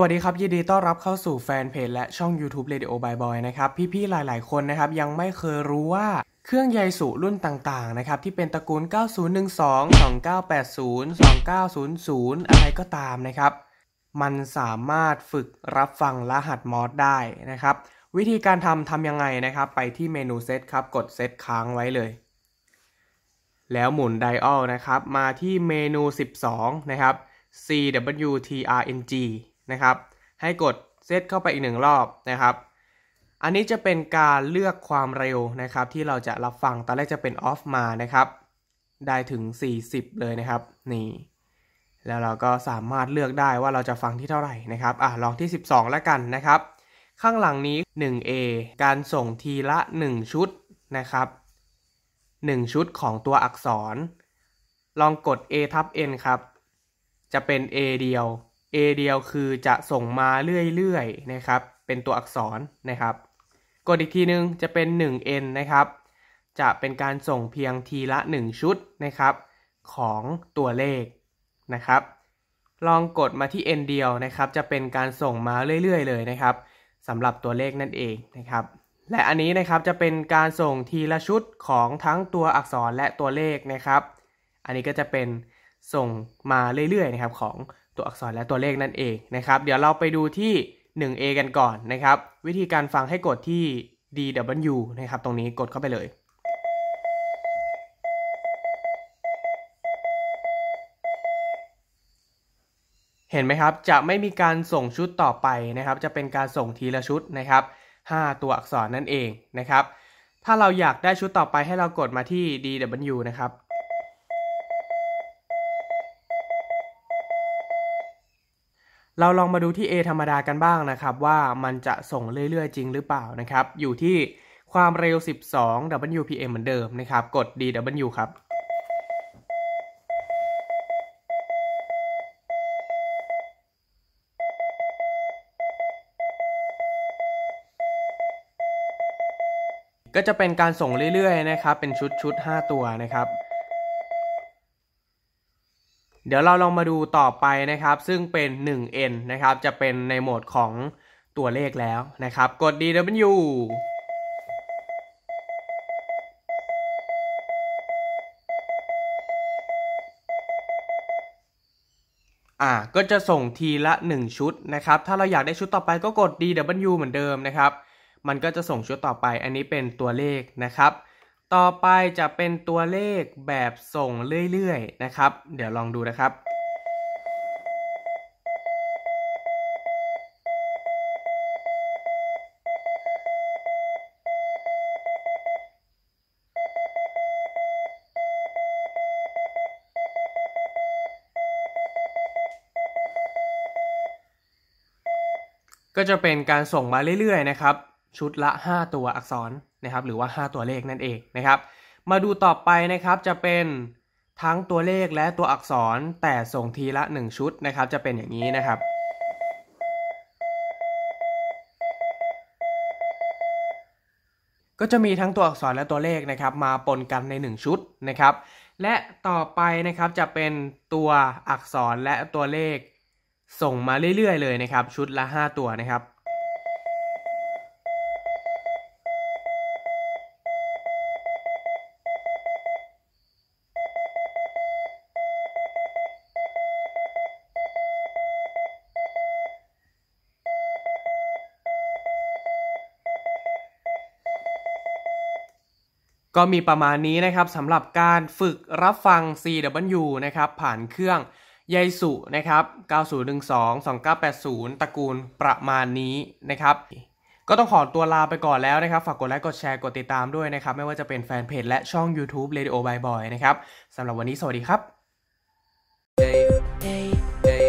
วัสดีครับ ยินดีต้อนรับเข้าสู่แฟนเพจและช่อง YouTube Radio by Boy นะครับ พี่ ๆ หลายๆคนนะครับ ยังไม่เคยรู้ว่าเครื่องใยสูรุ่นต่าง ๆ นะครับ ที่เป็นตระกูล 9012 2980 2900 อะไรก็ตามนะครับ มันสามารถฝึกรับฟังรหัสมอสได้นะครับ วิธีการทำทำยังไงนะครับ ไปที่เมนูเซตครับ กดเซตค้างไว้เลย แล้วหมุนไดอัลนะครับมาที่เมนู 12 นะครับ CWTRNG นะครับให้กดเซตเข้าไปอีกหนึ่งรอบนะครับอันนี้จะเป็นการเลือกความเร็วนะครับที่เราจะรับฟังตอนแรกจะเป็นออฟมานะครับได้ถึง 40 เลยนะครับนี่แล้วเราก็สามารถเลือกได้ว่าเราจะฟังที่เท่าไหร่นะครับอ่ะลองที่ 12 แล้วกันนะครับข้างหลังนี้ 1A การส่งทีละ 1 ชุดนะครับ1ชุดของตัวอักษร ลองกด A ทับ N ครับ จะเป็น A เดียว A เดียวคือจะส่งมาเรื่อยๆนะครับ เป็นตัวอักษรนะครับ กดอีกทีนึงจะเป็น 1n นะครับ จะเป็นการส่งเพียงทีละ 1 ชุดนะครับของตัวเลขนะครับ ลองกดมาที่ n เดียวนะครับจะเป็นการส่งมาเรื่อยๆเลยนะครับสำหรับตัวเลขนั่นเองนะครับ และอันนี้นะครับจะเป็นการส่งทีละชุดของทั้งตัวอักษรและตัวเลขนะครับ อันนี้ก็จะเป็นส่งมาเรื่อยๆนะครับของตัวอักษรและตัวเลขนั่นเองนะครับ เดี๋ยวเราไปดูที่ 1A กันก่อนนะครับ วิธีการฟังให้กดที่ DW นะครับ ตรงนี้กดเข้าไปเลย เห็นไหมครับจะไม่มีการส่งชุดต่อไปนะครับ จะเป็นการส่งทีละชุดนะครับ 5 ตัวอักษรนั่นเองนะครับ ถ้าเราอยากได้ชุดต่อไปให้เรากดมาที่ DW นะครับเราลองมาดูที่ A ธรรมดากันบ้างนะครับ ว่ามันจะส่งเรื่อยๆ จริงหรือเปล่านะครับ อยู่ที่ความเร็ว 12 WPM เหมือนเดิมนะครับ กด DW ครับ ก็จะเป็นการส่งเรื่อยๆ นะครับ เป็นชุดๆ5ตัวนะครับเดี๋ยวเราลองมาดูต่อไปนะครับ ซึ่งเป็น 1n นะครับ จะเป็นในโหมดของตัวเลขแล้วนะครับ กด dw อ่าก็จะส่งทีละ 1 ชุดนะครับ ถ้าเราอยากได้ชุดต่อไปก็กด dw เหมือนเดิมนะครับ มันก็จะส่งชุดต่อไป อันนี้เป็นตัวเลขนะครับต่อไปจะเป็นตัวเลขแบบส่งเรื่อย ๆ นะครับ เดี๋ยวลองดูนะครับ ก็จะเป็นการส่งมาเรื่อยๆ นะครับ ชุดละ 5 ตัวอักษระครับหรือว่า 5 ตัวเลข นั่นเองนะครับ มาดูต่อไปนะครับ จะเป็นทั้งตัวเลขและตัวอักษร แต่ส่งทีละ 1 ชุดนะครับ จะเป็นอย่างนี้นะครับ ก็จะมีทั้งตัวอักษรและตัวเลขนะครับ มาปนกันใน 1 ชุดนะครับ และต่อไปนะครับ จะเป็นตัวอักษรและตัวเลขส่งมาเรื่อยๆ เลยนะครับ ชุดละ 5 ตัวนะครับก็มีประมาณนี้นะครับสำหรับการฝึกรับฟัง CW นะครับ ผ่านเครื่องยายสุนะครับ 9012 2980 ตระกูลประมาณนี้นะครับ ก็ต้องขอตัวลาไปก่อนแล้วนะครับ ฝากกดไลค์ กดแชร์ กดติดตามด้วยนะครับ ไม่ว่าจะเป็นแฟนเพจและช่อง YouTube Radio By Boy นะครับสำหรับวันนี้สวัสดีครับ day, day, day.